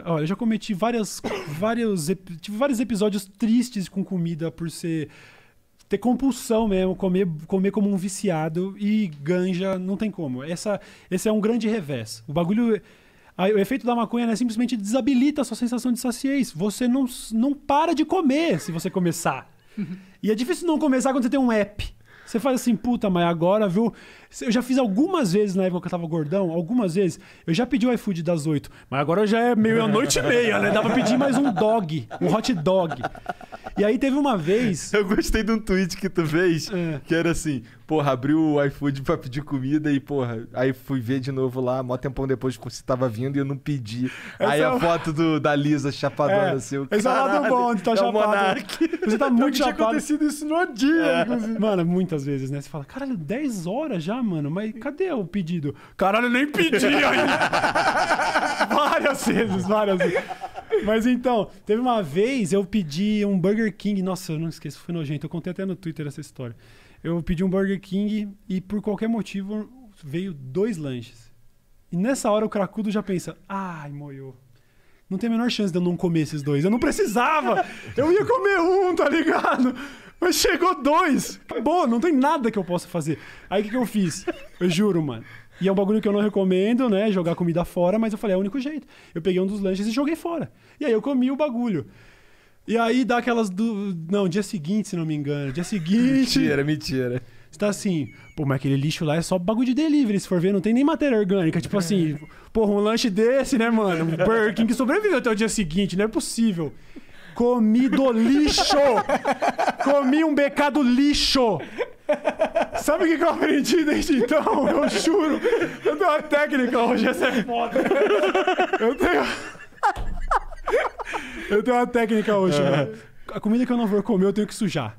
pra. eu já cometi várias, vários, tive vários episódios tristes com comida por ser ter compulsão mesmo, comer, comer como um viciado e ganja não tem como. Essa, esse é um grande revés. O bagulho. o efeito da maconha né, simplesmente desabilita a sua sensação de saciez. Você não, não para de comer se você começar. e é difícil não começar quando você tem um app. Você faz assim, puta, mas agora, viu? Eu já fiz algumas vezes na época que eu tava gordão, algumas vezes. Eu já pedi o iFood das oito, mas agora já é meio noite e meia, né? Dá pra pedir mais um dog, um hot dog. E aí teve uma vez. Eu gostei de um tweet que tu fez, é. que era assim: porra, abriu o iFood pra pedir comida e, porra, aí fui ver de novo lá, mó tempão depois que você tava vindo e eu não pedi. Essa aí é a foto do, da Lisa chapadona, é. seu. Assim, Esse é o lado bom, tu tá é chapado. Você tá muito então, chapado. Tinha acontecido isso no dia, é. inclusive. Mano, muitas vezes, né? Você fala, caralho, 10 horas já, mano, mas cadê o pedido? Caralho, nem pedi ainda. várias vezes, várias vezes. Mas então, teve uma vez eu pedi um Burger King. Nossa, eu não esqueço, foi nojento. Eu contei até no Twitter essa história. Eu pedi um Burger King e por qualquer motivo veio dois lanches. E nessa hora o cracudo já pensa: ai, moiou. Não tem a menor chance de eu não comer esses dois. Eu não precisava. Eu ia comer um, tá ligado? Mas chegou dois. Acabou, não tem nada que eu possa fazer. Aí o que, que eu fiz? Eu juro, mano. E é um bagulho que eu não recomendo, né? Jogar comida fora, mas eu falei, é o único jeito. Eu peguei um dos lanches e joguei fora. E aí eu comi o bagulho. E aí dá aquelas do. Não, dia seguinte, se não me engano. Dia seguinte. mentira, mentira. Você tá assim, pô, mas aquele lixo lá é só bagulho de delivery, se for ver, não tem nem matéria orgânica. Tipo assim, é. porra, um lanche desse, né, mano? Um Burger que sobreviveu até o dia seguinte, não é possível. Comi do lixo! Comi um becado lixo! Sabe o que, eu aprendi desde então? Eu juro. Eu tenho uma técnica hoje, essa é foda. Eu tenho. Eu tenho uma técnica hoje, é. mano. A comida que eu não vou comer, eu tenho que sujar.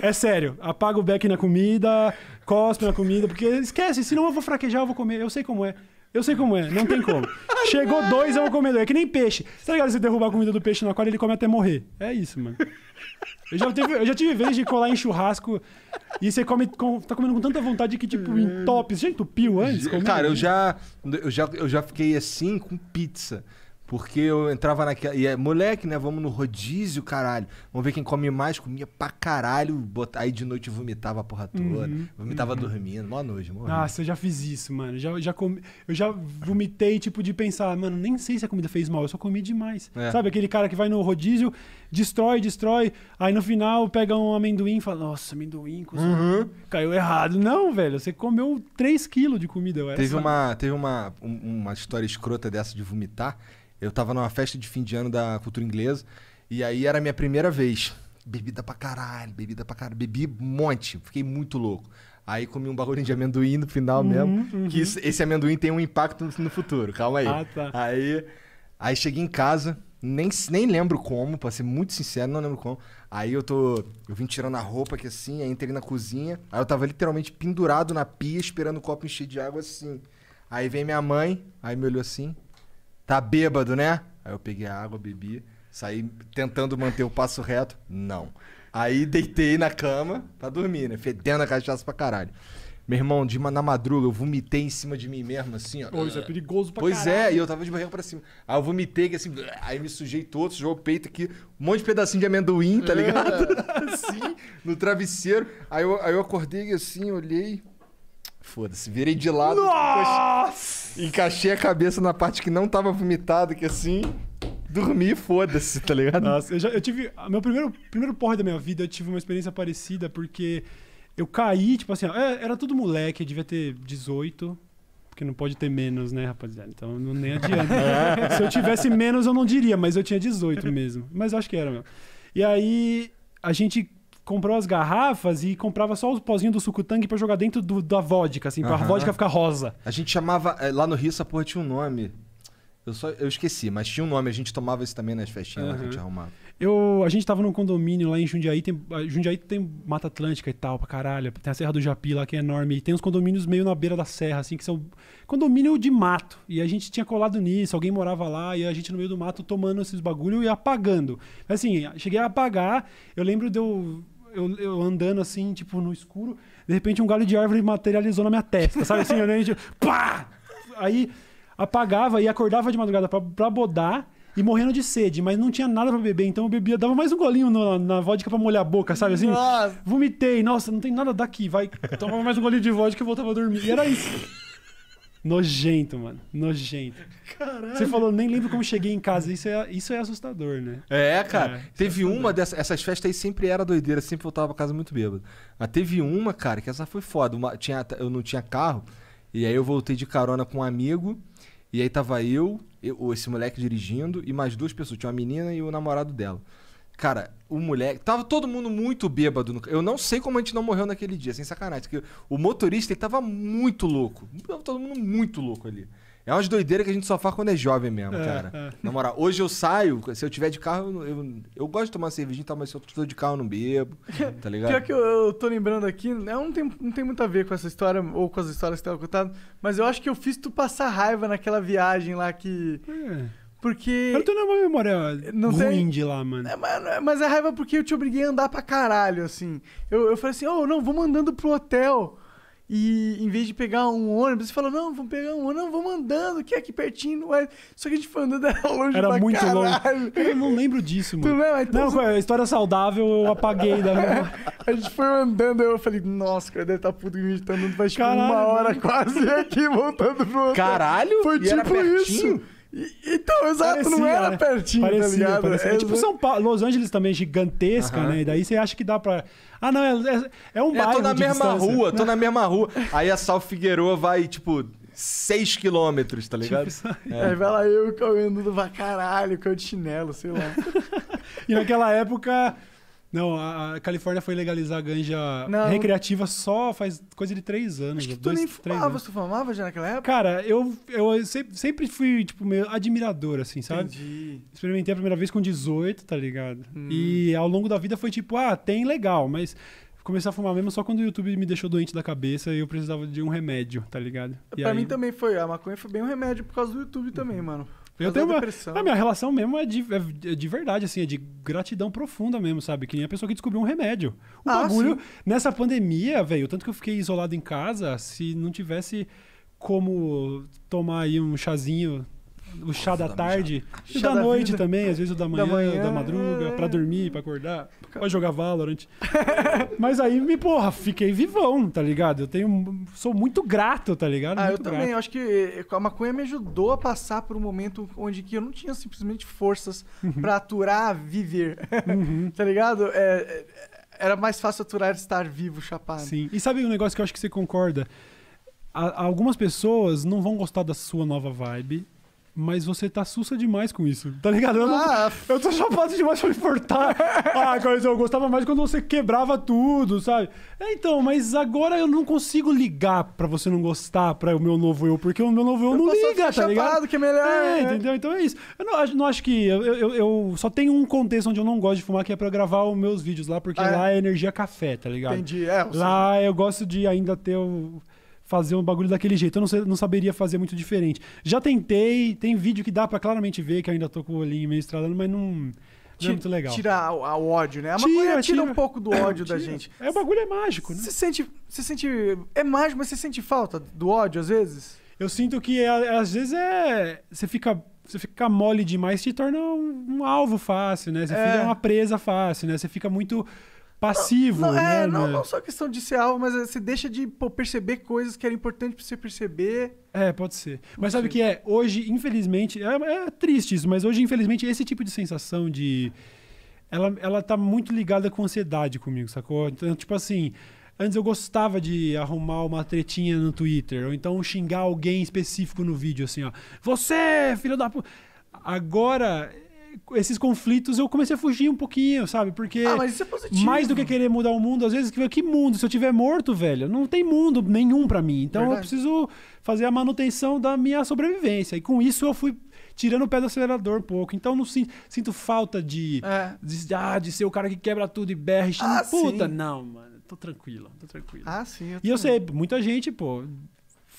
É sério, Apago o beck na comida, cospe na comida, porque esquece, senão eu vou fraquejar, eu vou comer, eu sei como é. Eu sei como é, não tem como. Chegou dois, eu vou comer dois. É que nem peixe. Tá ligado? Você derrubar a comida do peixe no aquário, ele come até morrer. É isso, mano. Eu já, tive, eu já tive vez de colar em churrasco e você come, com, tá comendo com tanta vontade que, tipo, entope. Você já entupiu antes? Comendo? Cara, eu já, eu, já, eu já fiquei assim com pizza. Porque eu entrava naquela. E é, moleque, né? Vamos no rodízio, caralho. Vamos ver quem come mais. Comia pra caralho. Bota... Aí de noite vomitava a porra toda. Uhum, vomitava uhum. dormindo. Mó nojo, mano. Nossa, eu já fiz isso, mano. Já, já comi... Eu já vomitei, tipo, de pensar, mano, nem sei se a comida fez mal. Eu só comi demais. É. Sabe aquele cara que vai no rodízio, destrói, destrói. Aí no final pega um amendoim e fala, nossa, amendoim. Uhum. Caiu errado. Não, velho. Você comeu 3 quilos de comida. Teve, uma, teve uma, uma história escrota dessa de vomitar eu tava numa festa de fim de ano da cultura inglesa. E aí era a minha primeira vez. Bebida pra caralho, bebida pra caralho. Bebi um monte, fiquei muito louco. Aí comi um bagulho de amendoim no final uhum, mesmo. Uhum. Que isso, esse amendoim tem um impacto no futuro, calma aí. Ah, tá. Aí, aí cheguei em casa, nem, nem lembro como, pra ser muito sincero, não lembro como. Aí eu tô. Eu vim tirando a roupa aqui assim, aí entrei na cozinha. Aí eu tava literalmente pendurado na pia, esperando o copo encher de água assim. Aí vem minha mãe, aí me olhou assim. Tá bêbado, né? Aí eu peguei a água, bebi, saí tentando manter o passo reto. Não. Aí deitei na cama pra dormir, né? Fedendo a cachaça pra caralho. Meu irmão, de uma, na madruga, eu vomitei em cima de mim mesmo, assim, ó. pois é perigoso pra Pois é, caralho. é, e eu tava de barriga pra cima. Aí eu vomitei, assim, aí me sujei todo, sujou o peito aqui, um monte de pedacinho de amendoim, tá é. ligado? É. assim, no travesseiro. Aí eu, aí eu acordei assim, olhei. Foda-se, virei de lado. Nossa! Encaixei a cabeça na parte que não tava vomitada, que assim. Dormi, foda-se, tá ligado? Nossa, eu, já, eu tive. Meu primeiro, primeiro porre da minha vida, eu tive uma experiência parecida, porque eu caí, tipo assim, é, era tudo moleque, eu devia ter 18. Porque não pode ter menos, né, rapaziada? Então não, nem adianta. Se eu tivesse menos, eu não diria, mas eu tinha 18 mesmo. Mas eu acho que era, mesmo. E aí, a gente comprou as garrafas e comprava só os pozinhos do sucutangue para jogar dentro do, da vodka, assim, pra uhum. a vodka ficar rosa. A gente chamava. É, lá no Rio, essa porra tinha um nome. Eu, só, eu esqueci, mas tinha um nome, a gente tomava isso também nas festinhas uhum. que a gente arrumava. Eu, a gente tava num condomínio lá em Jundiaí, tem, Jundiaí tem Mata Atlântica e tal, pra caralho. Tem a Serra do Japi lá, que é enorme. E tem uns condomínios meio na beira da serra, assim, que são condomínio de mato. E a gente tinha colado nisso, alguém morava lá, e a gente no meio do mato tomando esses bagulho e apagando. Assim, cheguei a apagar, eu lembro de eu eu, eu, andando assim, tipo, no escuro, de repente um galho de árvore materializou na minha testa, sabe assim? Olhando, tipo, pá! Aí apagava e acordava de madrugada pra, pra bodar e morrendo de sede, mas não tinha nada para beber, então eu bebia, dava mais um golinho no, na vodka para molhar a boca, sabe assim? Nossa. Vomitei, nossa, não tem nada daqui, vai. Tomava mais um golinho de vodka e voltava a dormir. E era isso. Nojento, mano. Nojento. Caralho. Você falou, nem lembro como cheguei em casa. Isso é, isso é assustador, né? É, é cara. É, é, teve uma dessas. Essas festas aí sempre era doideira, sempre voltava pra casa muito bêbado. Mas teve uma, cara, que essa foi foda. Uma, tinha, eu não tinha carro. E aí eu voltei de carona com um amigo. E aí tava eu, eu, esse moleque dirigindo, e mais duas pessoas. Tinha uma menina e o namorado dela. Cara, o moleque. Tava todo mundo muito bêbado. No... Eu não sei como a gente não morreu naquele dia, sem sacanagem. Porque o motorista ele tava muito louco todo mundo muito louco ali. É umas doideiras que a gente só faz quando é jovem mesmo, é, cara. É. Na moral, hoje eu saio, se eu tiver de carro, eu, eu, eu gosto de tomar cervejinha e tal, mas se eu tô de carro, eu não bebo, tá ligado? Pior que eu, eu tô lembrando aqui, não é tem, não tem muito a ver com essa história, ou com as histórias que tava contando, mas eu acho que eu fiz tu passar raiva naquela viagem lá que... É. Porque. Eu tenho uma memória não ruim tem... de lá, mano. É, mas, mas é raiva porque eu te obriguei a andar pra caralho, assim. Eu, eu falei assim, ô, oh, não, vamos andando pro hotel. E em vez de pegar um ônibus, você falou, não, vamos pegar um ônibus, não, vamos andando, que é aqui pertinho. Ué. Só que a gente foi andando, era longe Era muito caralho. longe. Eu não lembro disso, mano. Tu lembra? Então, não, a história saudável eu apaguei da minha... A gente foi andando, eu falei, nossa, cara, deve estar tá puto que a gente tá andando, faz tipo uma hora quase aqui, voltando pro outro. Caralho? Foi e tipo isso. Então, exato, parecia, não era né? pertinho, tá parecia, tá ligado? Parecia. É, é tipo São Paulo, Los Angeles também é gigantesca, né? E daí você acha que dá pra. Ah, não, é, é, é um é, bairro. É, tô na mesma distância. rua, tô na mesma rua. Aí a Sal Figueroa vai, tipo, 6 quilômetros, tá ligado? Tipo, é. Aí vai lá eu comendo pra caralho, com de chinelo, sei lá. e naquela época não, a Califórnia foi legalizar a ganja não, recreativa só faz coisa de três anos. Acho que tu dois, nem fumava, tu fumava já naquela época? Cara, eu, eu sempre, sempre fui, tipo, meio admirador, assim, sabe? Entendi. Experimentei a primeira vez com 18, tá ligado? Hum. E ao longo da vida foi tipo, ah, tem legal, mas comecei a fumar mesmo só quando o YouTube me deixou doente da cabeça e eu precisava de um remédio, tá ligado? E pra aí... mim também foi. A maconha foi bem um remédio por causa do YouTube também, uhum. mano. Eu tenho uma, a minha relação mesmo é, é de, é de verdade, assim, é de gratidão profunda mesmo, sabe? Que nem a pessoa que descobriu um remédio. Um ah, bagulho. Sim. Nessa pandemia, velho, tanto que eu fiquei isolado em casa, se não tivesse como tomar aí um chazinho o chá da tarde e da, da noite vida. também, às vezes o da manhã, da, manhã, da madruga, é... para dormir, para acordar, para jogar Valorant. Mas aí me, porra, fiquei vivão, tá ligado? Eu tenho sou muito grato, tá ligado? Ah, muito eu também, acho que eh, a maconha me ajudou a passar por um momento onde que eu não tinha simplesmente forças uhum. para aturar viver. Uhum. tá ligado? É, é, era mais fácil aturar estar vivo, chapado. Sim. E sabe um negócio que eu acho que você concorda? algumas pessoas não vão gostar da sua nova vibe mas você tá sussa demais com isso, tá ligado? Eu, não, ah. eu tô chapado demais pra me portar. ah, mas eu gostava mais quando você quebrava tudo, sabe? É, então, mas agora eu não consigo ligar pra você não gostar pra o meu novo eu, porque o meu novo eu, eu não liga, tá chapado, ligado? que é melhor. É, né? entendeu? Então é isso. Eu não, não acho que... Eu, eu, eu, só tenho um contexto onde eu não gosto de fumar, que é pra gravar os meus vídeos lá, porque ah, lá é energia café, tá ligado? Entendi, é. Lá sei. eu gosto de ainda ter o fazer um bagulho daquele jeito. Eu não, sei, não saberia fazer muito diferente. Já tentei, tem vídeo que dá para claramente ver que eu ainda tô com o olhinho meio estralando, mas não. Não é muito legal. Tira o ódio, né? É a tira, tira, tira um pouco do ódio tira. da gente. É, o bagulho é mágico, né? Você sente, você sente. É mágico, mas você sente falta do ódio às vezes? Eu sinto que é, às vezes é. Você fica você fica mole demais te torna um, um alvo fácil, né? Você é. fica uma presa fácil, né? Você fica muito passivo. Não, é, né, não é, né? não, não, só questão de ser alvo, mas é, você deixa de pô, perceber coisas que era importante para você perceber. É, pode ser. Mas sabe o que é? Hoje, infelizmente, é, é, triste isso, mas hoje, infelizmente, esse tipo de sensação de. Ela, ela tá muito ligada com ansiedade comigo, sacou? Então, tipo assim. Antes eu gostava de arrumar uma tretinha no Twitter, ou então xingar alguém específico no vídeo, assim, ó. Você, filho da puta. Agora esses conflitos, eu comecei a fugir um pouquinho, sabe? Porque ah, mas isso é positivo. mais do que querer mudar o mundo, às vezes, que mundo? Se eu tiver morto, velho, não tem mundo nenhum para mim. Então Verdade. eu preciso fazer a manutenção da minha sobrevivência. E com isso eu fui tirando o pé do acelerador um pouco. Então não sinto, sinto falta de, é. de, ah, de ser o cara que quebra tudo e berra. E ah, Puta, sim. não, mano. Tô tranquilo, tô tranquilo. Ah, sim. Eu e eu sei, muita gente, pô,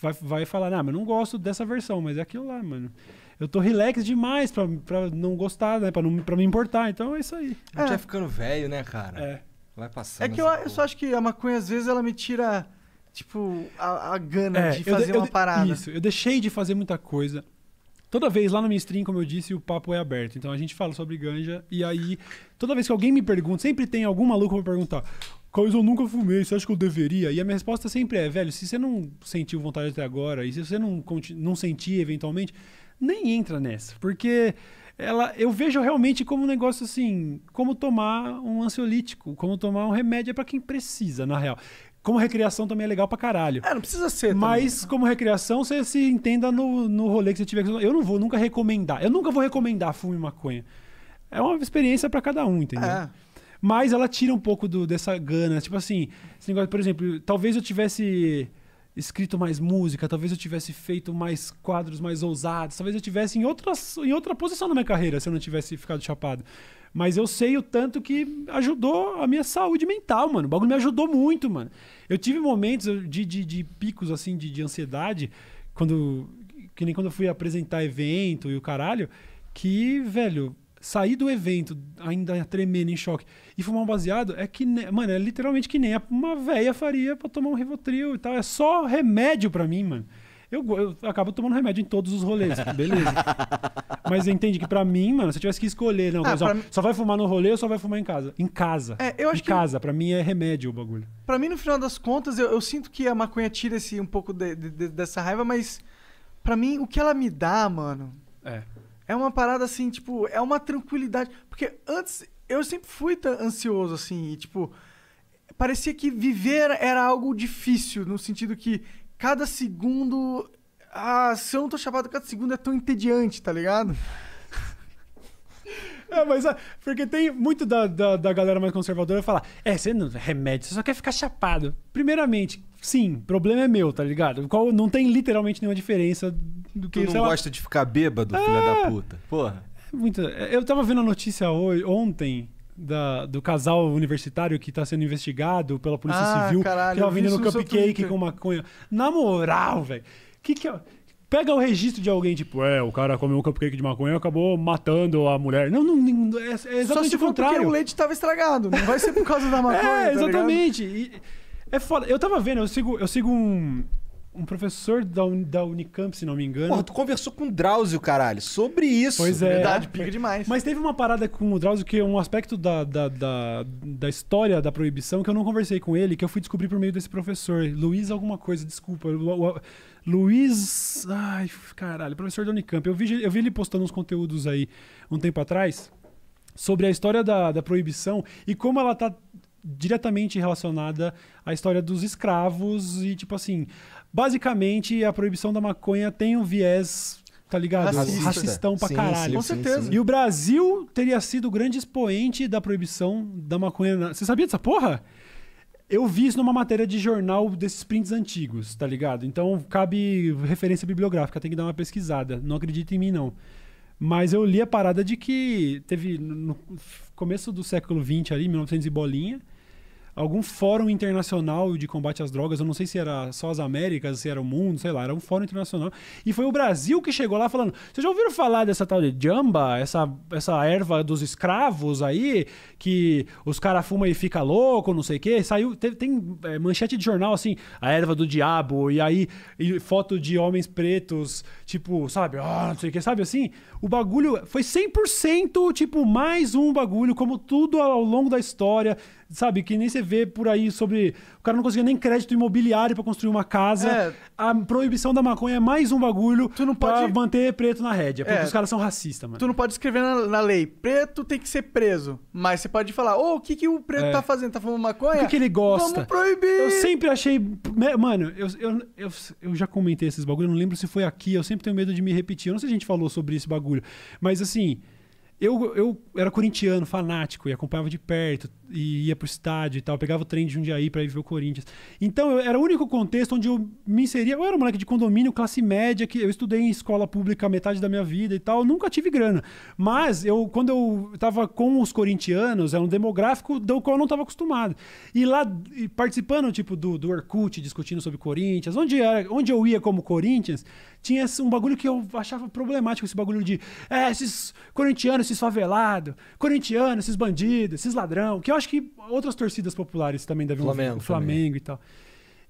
vai, vai falar, ah, mas não gosto dessa versão, mas é aquilo lá, mano eu tô relax demais pra, pra não gostar, né? Pra, não, pra me importar. Então é isso aí. A gente é. vai ficando velho, né, cara? É. Vai passando. É que eu, eu só acho que a maconha, às vezes, ela me tira, tipo, a, a gana é, de fazer de, uma parada. Isso, eu deixei de fazer muita coisa. Toda vez lá na minha stream, como eu disse, o papo é aberto. Então a gente fala sobre ganja e aí, toda vez que alguém me pergunta, sempre tem algum maluco pra perguntar. Coisa eu nunca fumei, você acha que eu deveria? E a minha resposta sempre é, velho, se você não sentiu vontade até agora, e se você não, não sentir eventualmente, nem entra nessa, porque ela, eu vejo realmente como um negócio assim, como tomar um ansiolítico, como tomar um remédio é para quem precisa, na real. Como recreação também é legal pra caralho. É, não precisa ser. Mas também. Né? como recreação, você se entenda no, no rolê que você tiver. Eu não vou nunca recomendar. Eu nunca vou recomendar e maconha. É uma experiência para cada um, entendeu? É. Mas ela tira um pouco do, dessa gana. Tipo assim, esse negócio, por exemplo, talvez eu tivesse escrito mais música, talvez eu tivesse feito mais quadros mais ousados, talvez eu tivesse em, outra em outra posição na minha carreira se eu não tivesse ficado chapado. Mas eu sei o tanto que ajudou a minha saúde mental, mano. O bagulho me ajudou muito, mano. Eu tive momentos de, de, de picos, assim, de, de ansiedade, quando que nem quando eu fui apresentar evento e o caralho, que, velho, sair do evento ainda tremendo, em choque, e fumar um baseado, é que, mano, é literalmente que nem uma velha faria pra tomar um Rivotril e tal. É só remédio pra mim, mano. Eu, eu, acabo tomando remédio em todos os rolês, beleza. Mas entende que para mim, mano, se eu tivesse que escolher, não, ah, só, só, vai fumar no rolê ou só vai fumar em casa? Em casa. É, eu acho em que... casa, para mim é remédio o bagulho. Para mim, no final das contas, eu, eu, sinto que a maconha tira esse, um pouco de, de, de, dessa raiva, mas para mim, o que ela me dá, mano. É. É uma parada assim, tipo, é uma tranquilidade. Porque antes eu sempre fui ansioso, assim, e tipo, parecia que viver era algo difícil, no sentido que cada segundo. Ah, se eu não tô chapado, cada segundo é tão entediante, tá ligado? É, mas ah, porque tem muito da, da, da galera mais conservadora falar: é, você não remédio, você só quer ficar chapado. Primeiramente, sim, problema é meu, tá ligado? Qual não tem literalmente nenhuma diferença do que. Tu não gosta lá... de ficar bêbado, é... filha da puta. Porra. É muita... Eu tava vendo a notícia hoje, ontem da, do casal universitário que está sendo investigado pela Polícia ah, Civil, caralho, que tava vendendo cupcake com maconha. Na moral, velho, que que é... Pega o registro de alguém, tipo, é, o cara comeu um cupcake de maconha e acabou matando a mulher. Não, não, não é, é exatamente o contrário. Porque o leite estava estragado, não vai ser por causa da é, maconha. é, exatamente. Tá é foda. Eu tava vendo, eu sigo, eu sigo um, um professor da, da Unicamp, se não me engano. Porra, tu conversou com o Drauzio, caralho, sobre isso. Pois é. Verdade, pica demais. Mas teve uma parada com o Drauzio que é um aspecto da, da, da, da, história da proibição que eu não conversei com ele, que eu fui descobrir por meio desse professor. Luiz alguma coisa, desculpa. Luiz... Ai, caralho, professor da Unicamp. Eu vi, eu vi ele postando uns conteúdos aí um tempo atrás sobre a história da, da proibição e como ela tá diretamente relacionada à história dos escravos e tipo assim basicamente a proibição da maconha tem um viés tá ligado? Racista. Racistão pra sim, caralho. Sim, com certeza. Sim, e o Brasil teria sido o grande expoente da proibição da maconha. Na... Você sabia dessa porra? Eu vi isso numa matéria de jornal desses prints antigos, tá ligado? Então cabe referência bibliográfica, tem que dar uma pesquisada. Não acredita em mim, não. Mas eu li a parada de que teve no começo do século XX ali, 1900 e bolinha, algum fórum internacional de combate às drogas. Eu não sei se era só as Américas, se era o mundo, sei lá. Era um fórum internacional. E foi o Brasil que chegou lá falando: vocês já ouviram falar dessa tal de jamba? Essa, essa erva dos escravos aí, que os caras fumam e fica louco, não sei o quê. Saiu, teve, tem é, manchete de jornal assim: a erva do diabo. E aí, e foto de homens pretos, tipo, sabe? Ah, não sei o quê, sabe assim? O bagulho foi 100%, tipo, mais um bagulho, como tudo ao longo da história sabe? Que nem você vê por aí sobre. O cara não conseguia nem crédito imobiliário para construir uma casa. É. A proibição da maconha é mais um bagulho tu não pode... manter preto na rédea. Porque é. os caras são racistas, mano. Tu não pode escrever na, na, lei, preto tem que ser preso. Mas você pode falar, ô, oh, o que, que o preto é. tá fazendo? Tá fumando maconha? O que, que ele gosta? Vamos proibir! Eu sempre achei. Mano, eu, eu, eu, eu já comentei esses bagulhos, não lembro se foi aqui, eu sempre tenho medo de me repetir. Eu não sei se a gente falou sobre esse bagulho. Mas assim. Eu, eu era corintiano, fanático, e acompanhava de perto e ia pro estádio e tal, pegava o trem de Jundiaí para ir ver o Corinthians. Então, eu, era o único contexto onde eu me inseria. Eu era um moleque de condomínio, classe média, que eu estudei em escola pública metade da minha vida e tal, nunca tive grana. Mas eu quando eu tava com os corintianos, era um demográfico do qual eu não tava acostumado. E lá participando tipo do do Orkut, discutindo sobre Corinthians, onde era, onde eu ia como Corinthians, tinha um bagulho que eu achava problemático esse bagulho de é, esses corintianos, esses favelados, corintianos, esses bandidos, esses ladrão, que é eu acho que outras torcidas populares também devem Flamengo, ouvir, o Flamengo também. e tal.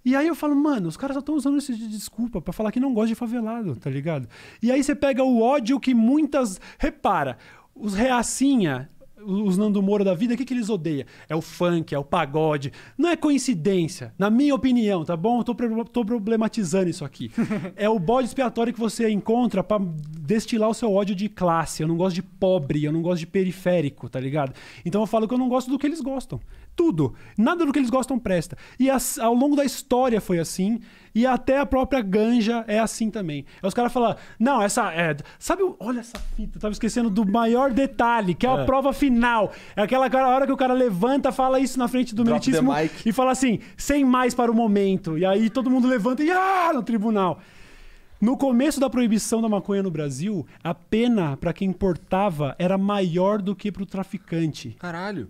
E aí eu falo, mano, os caras só estão usando isso de desculpa para falar que não gosta de favelado, tá ligado? E aí você pega o ódio que muitas. Repara, os reacinha os Nando Moura da vida, o que, que eles odeiam? É o funk, é o pagode. Não é coincidência, na minha opinião, tá bom? Eu tô, tô problematizando isso aqui. é o bode expiatório que você encontra para destilar o seu ódio de classe. Eu não gosto de pobre, eu não gosto de periférico, tá ligado? Então eu falo que eu não gosto do que eles gostam. Tudo. Nada do que eles gostam presta. E as, ao longo da história foi assim. E até a própria ganja é assim também. Aí os caras falam, não, essa. É, sabe, olha essa fita, eu tava esquecendo do maior detalhe, que é a é. prova final. É aquela hora que o cara levanta, fala isso na frente do meritíssimo e fala assim, sem mais para o momento. E aí todo mundo levanta e ah, no tribunal. No começo da proibição da maconha no Brasil, a pena para quem importava era maior do que para o traficante. Caralho.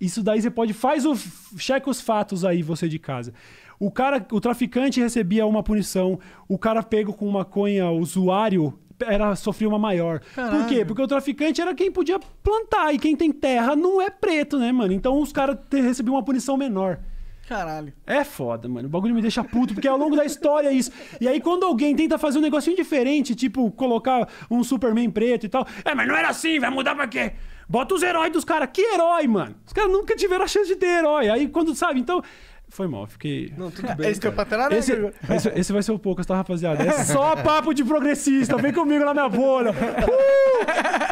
Isso daí você pode. Faz o. Checa os fatos aí, você de casa. O cara, o traficante recebia uma punição, o cara pego com maconha, usuário era sofria uma maior. Caralho. Por quê? Porque o traficante era quem podia plantar e quem tem terra não é preto, né, mano? Então os caras recebiam uma punição menor. Caralho. É foda, mano. O bagulho me deixa puto, porque ao longo da história é isso. E aí, quando alguém tenta fazer um negocinho diferente, tipo colocar um Superman preto e tal, é, mas não era assim, vai mudar pra quê? Bota os heróis dos caras. Que herói, mano? Os caras nunca tiveram a chance de ter herói. Aí, quando, sabe? Então, foi mal, fiquei. Não, tudo bem. É, esse, cara. esse, esse, esse vai ser o pouco, tá, rapaziada? É só papo de progressista. Vem comigo na minha bolha. Uh!